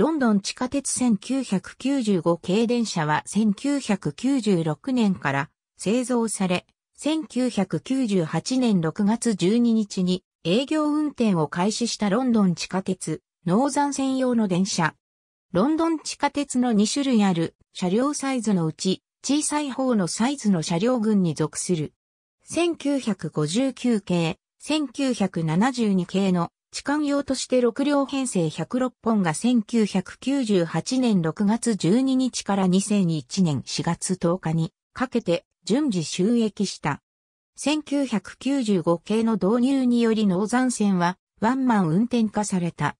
ロンドン地下鉄1995系電車は1996年から製造され、1998年6月12日に営業運転を開始したロンドン地下鉄、ノーザン専用の電車。ロンドン地下鉄の2種類ある車両サイズのうち、小さい方のサイズの車両群に属する。1959系、1972系の地間用として6両編成106本が1998年6月12日から2001年4月10日にかけて順次収益した。1995系の導入により農山線はワンマン運転化された。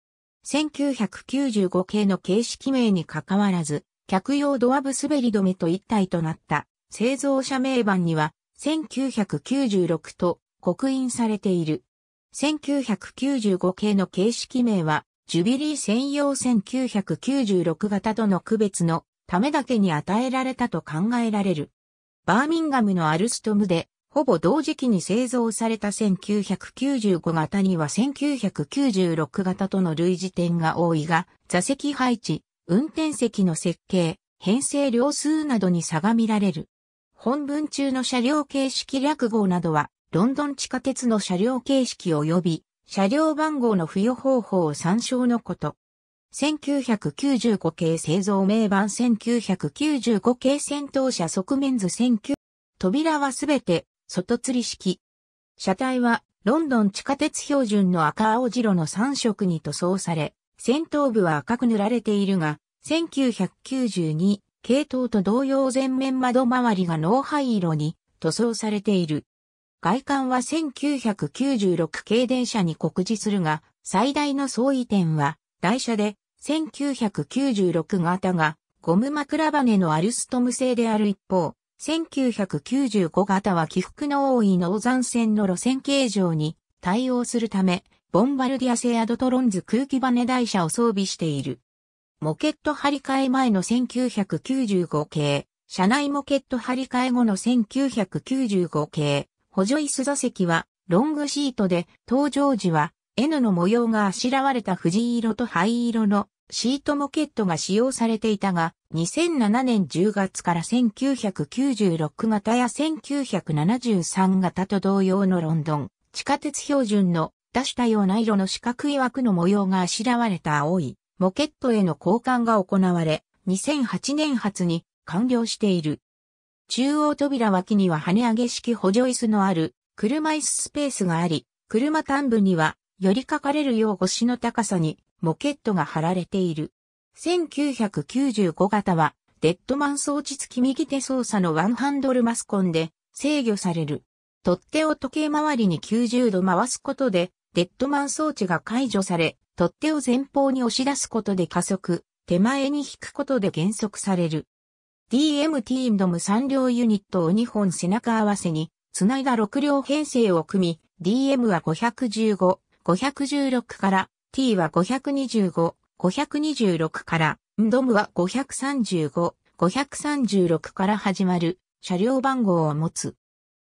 1995系の形式名に関わらず、客用ドアブ滑り止めと一体となった製造者名板には1996と刻印されている。1995系の形式名は、ジュビリー専用1996型との区別のためだけに与えられたと考えられる。バーミンガムのアルストムで、ほぼ同時期に製造された1995型には1996型との類似点が多いが、座席配置、運転席の設計、編成量数などに差が見られる。本文中の車両形式略号などはロンドン地下鉄の車両形式及び車両番号の付与方法を参照のこと。1995系製造名板1995系戦闘車側面図19扉はすべて外吊り式。車体はロンドン地下鉄標準の赤青白の3色に塗装され、先頭部は赤く塗られているが、1992系統と同様全面窓周りが脳灰色に塗装されている。外観は1996系電車に告示するが、最大の相違点は、台車で、1996型が、ゴム枕羽のアルストム製である一方、1995型は起伏の多いザ山線の路線形状に対応するため、ボンバルディア製アドトロンズ空気バネ台車を装備している。モケット張り替え前の1995系、車内モケット張り替え後の1995系、補助椅子座席はロングシートで、登場時は N の模様があしらわれた藤色と灰色のシートモケットが使用されていたが、2007年10月から1996型や1973型と同様のロンドン、地下鉄標準の出したような色の四角い枠の模様があしらわれた青いモケットへの交換が行われ、2008年発に完了している。中央扉脇には跳ね上げ式補助椅子のある車椅子スペースがあり、車端部には寄りかかれるよう腰の高さにモケットが貼られている。1995型はデッドマン装置付き右手操作のワンハンドルマスコンで制御される。取っ手を時計回りに90度回すことでデッドマン装置が解除され、取っ手を前方に押し出すことで加速、手前に引くことで減速される。DM t ィンドム3両ユニットを2本背中合わせに、つないだ6両編成を組み、DM は515、516から、T は525、526から、ンドムは535、536から始まる車両番号を持つ。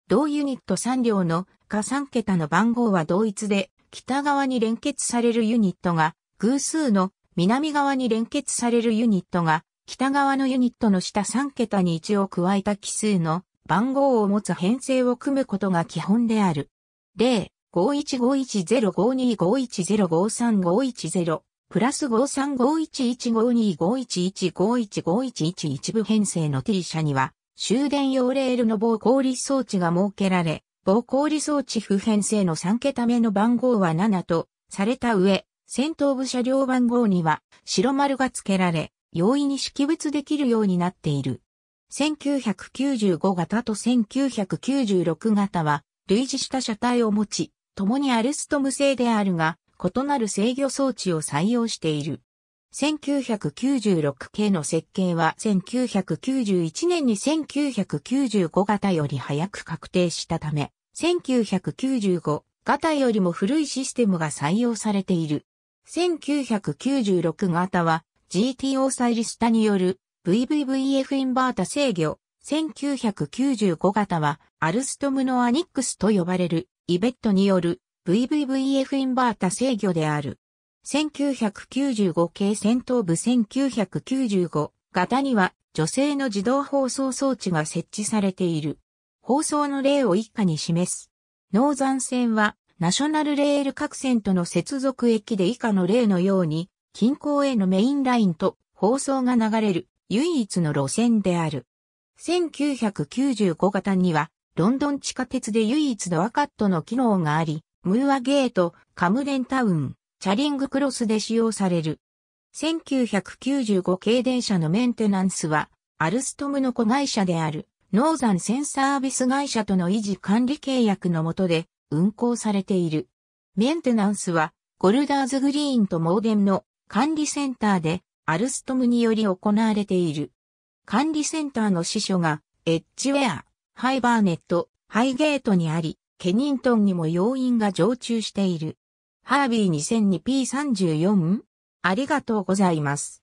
同ユニット3両の下3桁の番号は同一で、北側に連結されるユニットが、偶数の南側に連結されるユニットが、北側のユニットの下3桁に1を加えた奇数の番号を持つ編成を組むことが基本である。例、5 1 5 1 0 5 2 5 1 0 5 3 5 1 0プラス5351152511515111部編成の T 社には終電用レールの防氷装置が設けられ、防氷装置不編成の3桁目の番号は7とされた上、先頭部車両番号には白丸が付けられ、容易に識別できるようになっている。1995型と1996型は類似した車体を持ち、共にアルストム製であるが、異なる制御装置を採用している。1996系の設計は1991年に1995型より早く確定したため、1995型よりも古いシステムが採用されている。1996型は GTO サイリスタによる VVVF インバータ制御1995型はアルストムのアニックスと呼ばれるイベットによる VVVF インバータ制御である。1995系戦闘部1995型には女性の自動放送装置が設置されている。放送の例を以下に示す。ノーザン線はナショナルレール各線との接続駅で以下の例のように近郊へのメインラインと放送が流れる唯一の路線である。1995型には、ロンドン地下鉄で唯一のアカットの機能があり、ムーアゲート、カムデンタウン、チャリングクロスで使用される。1995系電車のメンテナンスは、アルストムの子会社である、ノーザンセンサービス会社との維持管理契約の下で運行されている。メンテナンスは、ゴルダーズグリーンとモーデンの管理センターでアルストムにより行われている。管理センターの支所がエッジウェア、ハイバーネット、ハイゲートにあり、ケニントンにも要員が常駐している。ハービー 2002P34? ありがとうございます。